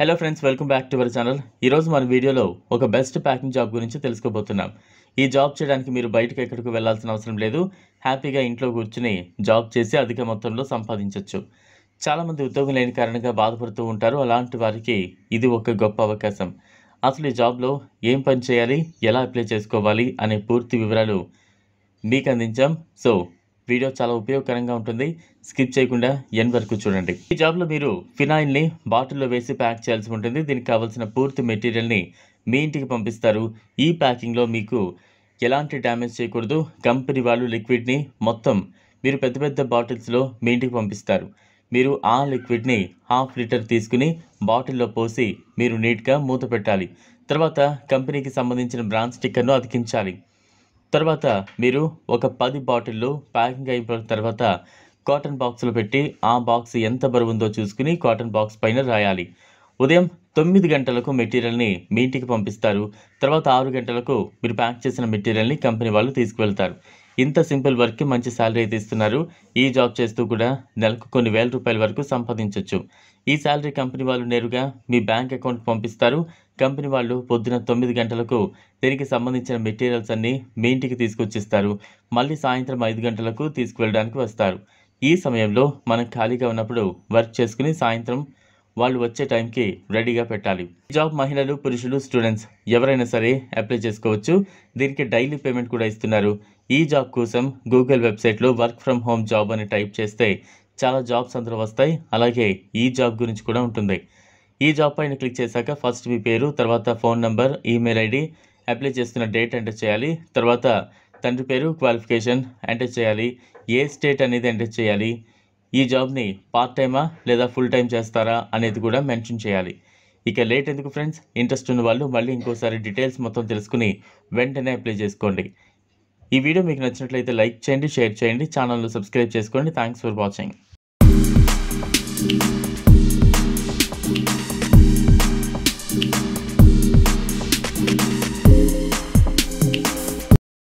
hello friends welcome back to our channel ఈరోజు మన వీడియోలో ఒక బెస్ట్ ప్యాకింగ్ జాబ్ గురించి తెలుసుకోబోతున్నాం ఈ జాబ్ చేయడానికి మీరు బయటకు ఎక్కడికి వెళ్లాల్సిన అవసరం లేదు హ్యాపీగా ఇంట్లో కూర్చుని జాబ్ చేసి అధిక మొత్తంలో సంపాదించవచ్చు చాలామంది ఉద్యోగం లేని కారణంగా బాధపడుతూ ఉంటారు అలాంటి వారికి ఇది ఒక గొప్ప అవకాశం అసలు ఈ జాబ్లో ఏం పని చేయాలి ఎలా అప్లై చేసుకోవాలి అనే పూర్తి వివరాలు మీకు అందించాం సో వీడియో చాలా ఉపయోగకరంగా ఉంటుంది స్కిప్ చేయకుండా ఎన్ వరకు చూడండి ఈ జాబ్లో మీరు ఫినాయిల్ని బాటిల్లో వేసి ప్యాక్ చేయాల్సి ఉంటుంది దీనికి కావాల్సిన పూర్తి మెటీరియల్ని మీ ఇంటికి పంపిస్తారు ఈ ప్యాకింగ్లో మీకు ఎలాంటి డ్యామేజ్ చేయకూడదు కంపెనీ వాళ్ళు లిక్విడ్ని మొత్తం మీరు పెద్ద పెద్ద బాటిల్స్లో మీ ఇంటికి పంపిస్తారు మీరు ఆ లిక్విడ్ని హాఫ్ లీటర్ తీసుకుని బాటిల్లో పోసి మీరు నీట్గా మూత పెట్టాలి తర్వాత కంపెనీకి సంబంధించిన బ్రాండ్ స్టిక్కర్ను అతికించాలి తర్వాత మీరు ఒక పది బాటిల్లు ప్యాకింగ్ అయిపోయిన తర్వాత కాటన్ బాక్స్లో పెట్టి ఆ బాక్స్ ఎంత బరువు ఉందో చూసుకుని కాటన్ బాక్స్ పైన రాయాలి ఉదయం తొమ్మిది గంటలకు మెటీరియల్ని మీ ఇంటికి పంపిస్తారు తర్వాత ఆరు గంటలకు మీరు ప్యాక్ చేసిన మెటీరియల్ని కంపెనీ వాళ్ళు తీసుకువెళ్తారు ఇంత సింపుల్ వర్క్కి మంచి శాలరీ అయితే ఇస్తున్నారు ఈ జాబ్ చేస్తూ కూడా నెలకు కొన్ని వేల రూపాయల వరకు సంపాదించవచ్చు ఈ శాలరీ కంపెనీ వాళ్ళు నేరుగా మీ బ్యాంక్ అకౌంట్ పంపిస్తారు కంపెనీ వాళ్ళు పొద్దున తొమ్మిది గంటలకు దీనికి సంబంధించిన మెటీరియల్స్ అన్నీ మీ ఇంటికి తీసుకొచ్చిస్తారు మళ్ళీ సాయంత్రం ఐదు గంటలకు తీసుకువెళ్ళడానికి వస్తారు ఈ సమయంలో మనం ఖాళీగా ఉన్నప్పుడు వర్క్ చేసుకుని సాయంత్రం వాళ్ళు వచ్చే టైంకి రెడీగా పెట్టాలి జాబ్ మహిళలు పురుషులు స్టూడెంట్స్ ఎవరైనా సరే అప్లై చేసుకోవచ్చు దీనికి డైలీ పేమెంట్ కూడా ఇస్తున్నారు ఈ జాబ్ కోసం గూగుల్ వెబ్సైట్లో వర్క్ ఫ్రమ్ హోమ్ జాబ్ అని టైప్ చేస్తే చాలా జాబ్స్ అందరూ వస్తాయి అలాగే ఈ జాబ్ గురించి కూడా ఉంటుంది ఈ జాబ్ పైన క్లిక్ చేశాక ఫస్ట్ మీ పేరు తర్వాత phone number email ID apply చేస్తున్న డేట్ ఎంటర్ చేయాలి తర్వాత తండ్రి పేరు క్వాలిఫికేషన్ ఎంటర్ చేయాలి ఏ స్టేట్ అనేది ఎంటర్ చేయాలి ఈ జాబ్ని పార్ట్ టైమా లేదా ఫుల్ టైం చేస్తారా అనేది కూడా మెన్షన్ చేయాలి ఇక లేట్ ఎందుకు ఫ్రెండ్స్ ఇంట్రెస్ట్ ఉన్న వాళ్ళు మళ్ళీ ఇంకోసారి డీటెయిల్స్ మొత్తం తెలుసుకుని వెంటనే అప్లై చేసుకోండి ఈ వీడియో మీకు నచ్చినట్లయితే లైక్ చేయండి షేర్ చేయండి ఛానల్ను సబ్స్క్రైబ్ చేసుకోండి థ్యాంక్స్ ఫర్ వాచింగ్